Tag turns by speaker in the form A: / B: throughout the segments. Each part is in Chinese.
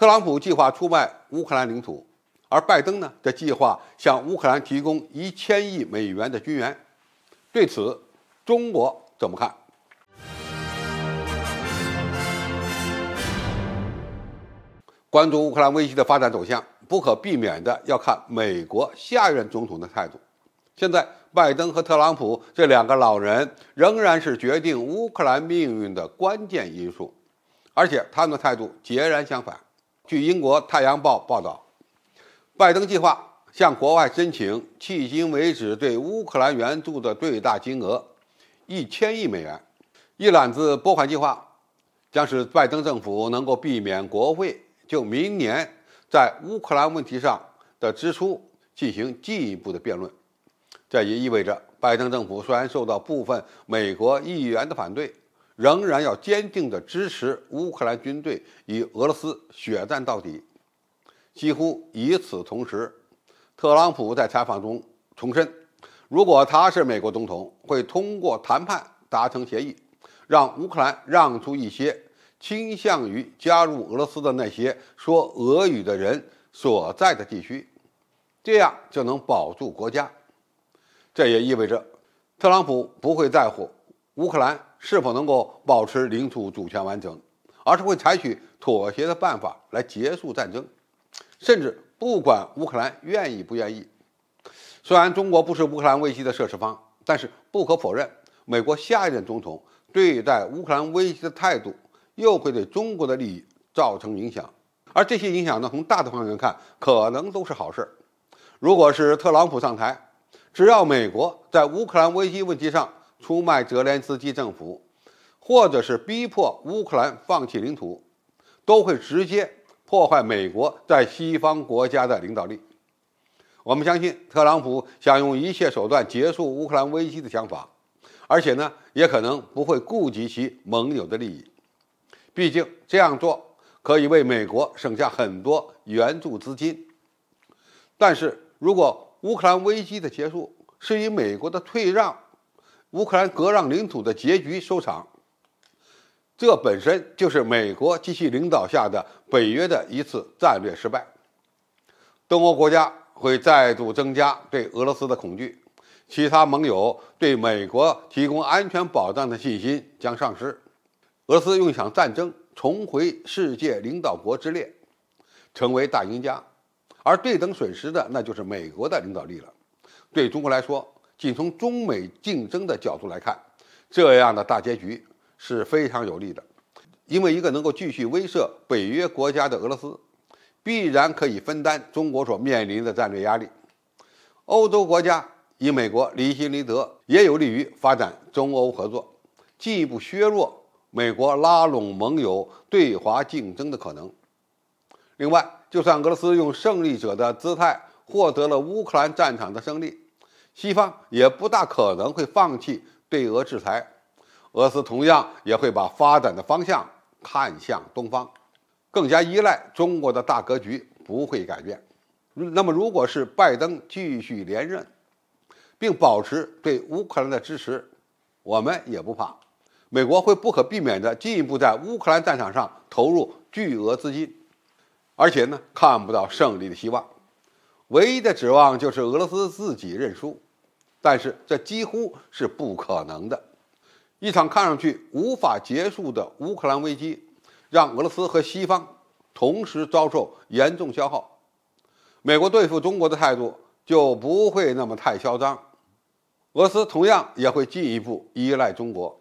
A: 特朗普计划出卖乌克兰领土，而拜登呢则计划向乌克兰提供一千亿美元的军援。对此，中国怎么看？关注乌克兰危机的发展走向，不可避免的要看美国下一任总统的态度。现在，拜登和特朗普这两个老人仍然是决定乌克兰命运的关键因素，而且他们的态度截然相反。据英国《太阳报》报道，拜登计划向国外申请迄今为止对乌克兰援助的最大金额——一千亿美元。一揽子拨款计划将使拜登政府能够避免国会就明年在乌克兰问题上的支出进行进一步的辩论。这也意味着，拜登政府虽然受到部分美国议员的反对。仍然要坚定地支持乌克兰军队与俄罗斯血战到底。几乎与此同时，特朗普在采访中重申，如果他是美国总统，会通过谈判达成协议，让乌克兰让出一些倾向于加入俄罗斯的那些说俄语的人所在的地区，这样就能保住国家。这也意味着，特朗普不会在乎乌克兰。是否能够保持领土主权完整，而是会采取妥协的办法来结束战争，甚至不管乌克兰愿意不愿意。虽然中国不是乌克兰危机的涉事方，但是不可否认，美国下一任总统对待乌克兰危机的态度，又会对中国的利益造成影响。而这些影响呢，从大的方向看，可能都是好事儿。如果是特朗普上台，只要美国在乌克兰危机问题上。出卖泽连斯基政府，或者是逼迫乌克兰放弃领土，都会直接破坏美国在西方国家的领导力。我们相信特朗普想用一切手段结束乌克兰危机的想法，而且呢，也可能不会顾及其盟友的利益。毕竟这样做可以为美国省下很多援助资金。但是如果乌克兰危机的结束是以美国的退让，乌克兰割让领土的结局收场，这本身就是美国及其领导下的北约的一次战略失败。东欧国家会再度增加对俄罗斯的恐惧，其他盟友对美国提供安全保障的信心将丧失。俄罗斯用一场战争重回世界领导国之列，成为大赢家，而对等损失的那就是美国的领导力了。对中国来说，仅从中美竞争的角度来看，这样的大结局是非常有利的，因为一个能够继续威慑北约国家的俄罗斯，必然可以分担中国所面临的战略压力。欧洲国家与美国离心离德，也有利于发展中欧合作，进一步削弱美国拉拢盟友对华竞争的可能。另外，就算俄罗斯用胜利者的姿态获得了乌克兰战场的胜利，西方也不大可能会放弃对俄制裁，俄斯同样也会把发展的方向看向东方，更加依赖中国的大格局不会改变。那么，如果是拜登继续连任，并保持对乌克兰的支持，我们也不怕，美国会不可避免的进一步在乌克兰战场上投入巨额资金，而且呢看不到胜利的希望，唯一的指望就是俄罗斯自己认输。但是这几乎是不可能的，一场看上去无法结束的乌克兰危机，让俄罗斯和西方同时遭受严重消耗，美国对付中国的态度就不会那么太嚣张，俄罗斯同样也会进一步依赖中国，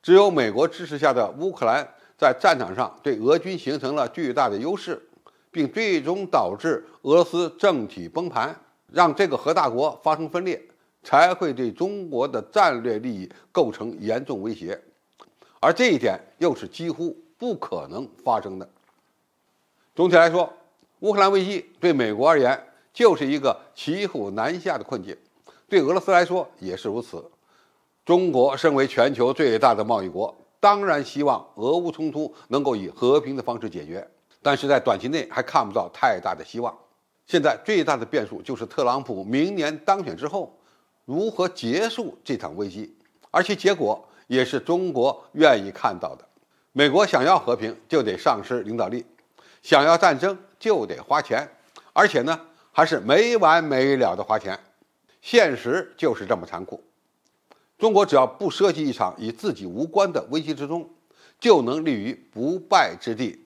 A: 只有美国支持下的乌克兰在战场上对俄军形成了巨大的优势，并最终导致俄罗斯政体崩盘，让这个核大国发生分裂。才会对中国的战略利益构成严重威胁，而这一点又是几乎不可能发生的。总体来说，乌克兰危机对美国而言就是一个骑虎难下的困境，对俄罗斯来说也是如此。中国身为全球最大的贸易国，当然希望俄乌冲突能够以和平的方式解决，但是在短期内还看不到太大的希望。现在最大的变数就是特朗普明年当选之后。如何结束这场危机，而其结果也是中国愿意看到的。美国想要和平就得丧失领导力，想要战争就得花钱，而且呢还是没完没了的花钱。现实就是这么残酷。中国只要不涉及一场与自己无关的危机之中，就能立于不败之地，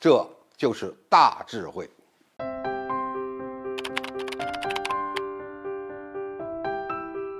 A: 这就是大智慧。